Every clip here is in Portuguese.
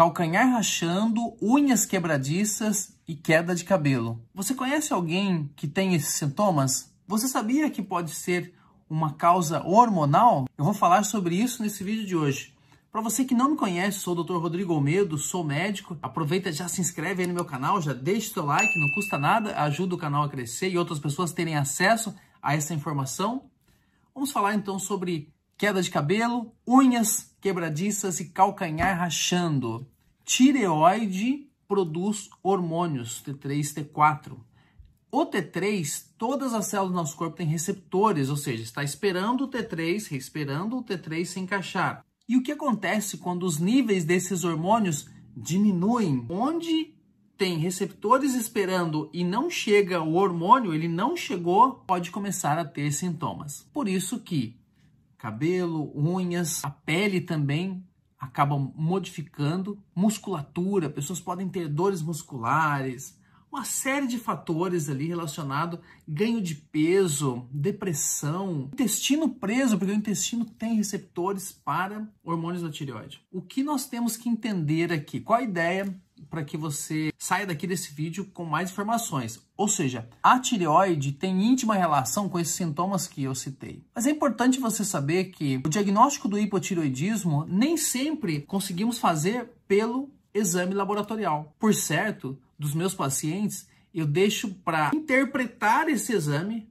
calcanhar rachando, unhas quebradiças e queda de cabelo. Você conhece alguém que tem esses sintomas? Você sabia que pode ser uma causa hormonal? Eu vou falar sobre isso nesse vídeo de hoje. Para você que não me conhece, sou o Dr. Rodrigo Almeida, sou médico. Aproveita, já se inscreve aí no meu canal, já deixa o seu like, não custa nada, ajuda o canal a crescer e outras pessoas terem acesso a essa informação. Vamos falar então sobre queda de cabelo, unhas quebradiças e calcanhar rachando. Tireoide produz hormônios T3, T4. O T3, todas as células do nosso corpo têm receptores, ou seja, está esperando o T3, esperando o T3 se encaixar. E o que acontece quando os níveis desses hormônios diminuem? Onde tem receptores esperando e não chega o hormônio, ele não chegou, pode começar a ter sintomas. Por isso que cabelo, unhas, a pele também acaba modificando, musculatura, pessoas podem ter dores musculares, uma série de fatores ali relacionado ganho de peso, depressão, intestino preso, porque o intestino tem receptores para hormônios da tireoide. O que nós temos que entender aqui? Qual a ideia para que você saia daqui desse vídeo com mais informações. Ou seja, a tireoide tem íntima relação com esses sintomas que eu citei. Mas é importante você saber que o diagnóstico do hipotireoidismo nem sempre conseguimos fazer pelo exame laboratorial. Por certo, dos meus pacientes, eu deixo para interpretar esse exame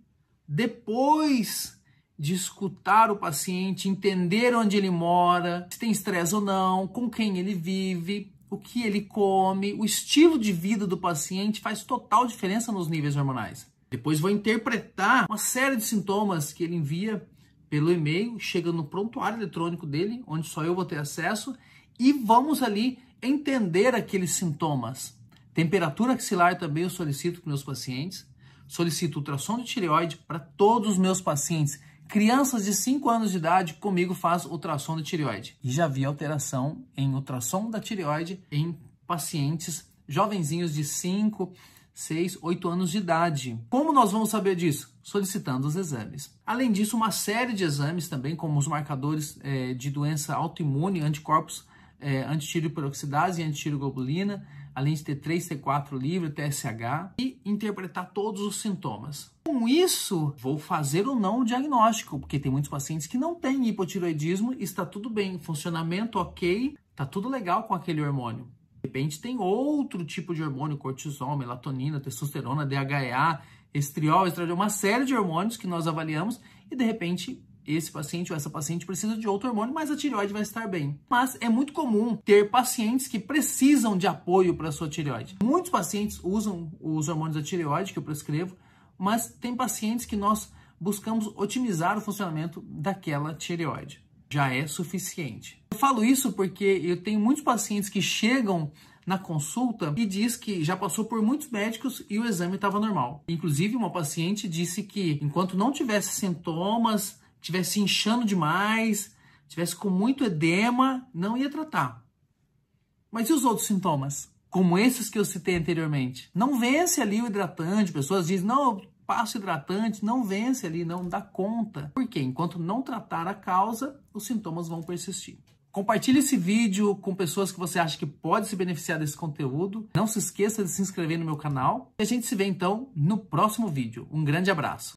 depois de escutar o paciente, entender onde ele mora, se tem estresse ou não, com quem ele vive, o que ele come, o estilo de vida do paciente faz total diferença nos níveis hormonais. Depois vou interpretar uma série de sintomas que ele envia pelo e-mail, chega no prontuário eletrônico dele, onde só eu vou ter acesso, e vamos ali entender aqueles sintomas. Temperatura axilar também eu solicito para meus pacientes, solicito ultrassom de tireoide para todos os meus pacientes, Crianças de 5 anos de idade comigo faz ultrassom da tireoide. E já vi alteração em ultrassom da tireoide em pacientes jovenzinhos de 5, 6, 8 anos de idade. Como nós vamos saber disso? Solicitando os exames. Além disso, uma série de exames também, como os marcadores é, de doença autoimune, anticorpos é, eh, antitiro peroxidase e antitiroglobilina, além de ter 3T4 livre, TSH, e interpretar todos os sintomas. Com isso, vou fazer ou não o diagnóstico, porque tem muitos pacientes que não têm hipotiroidismo e está tudo bem, funcionamento ok, está tudo legal com aquele hormônio. De repente tem outro tipo de hormônio, cortisol, melatonina, testosterona, DHA, estriol, estradiol, uma série de hormônios que nós avaliamos e de repente esse paciente ou essa paciente precisa de outro hormônio, mas a tireoide vai estar bem. Mas é muito comum ter pacientes que precisam de apoio para sua tireoide. Muitos pacientes usam os hormônios da tireoide que eu prescrevo, mas tem pacientes que nós buscamos otimizar o funcionamento daquela tireoide. Já é suficiente. Eu falo isso porque eu tenho muitos pacientes que chegam na consulta e diz que já passou por muitos médicos e o exame estava normal. Inclusive, uma paciente disse que enquanto não tivesse sintomas tivesse inchando demais, tivesse com muito edema, não ia tratar. Mas e os outros sintomas? Como esses que eu citei anteriormente. Não vence ali o hidratante. Pessoas dizem, não, eu passo hidratante, não vence ali, não dá conta. Porque enquanto não tratar a causa, os sintomas vão persistir. Compartilhe esse vídeo com pessoas que você acha que pode se beneficiar desse conteúdo. Não se esqueça de se inscrever no meu canal. E a gente se vê então no próximo vídeo. Um grande abraço.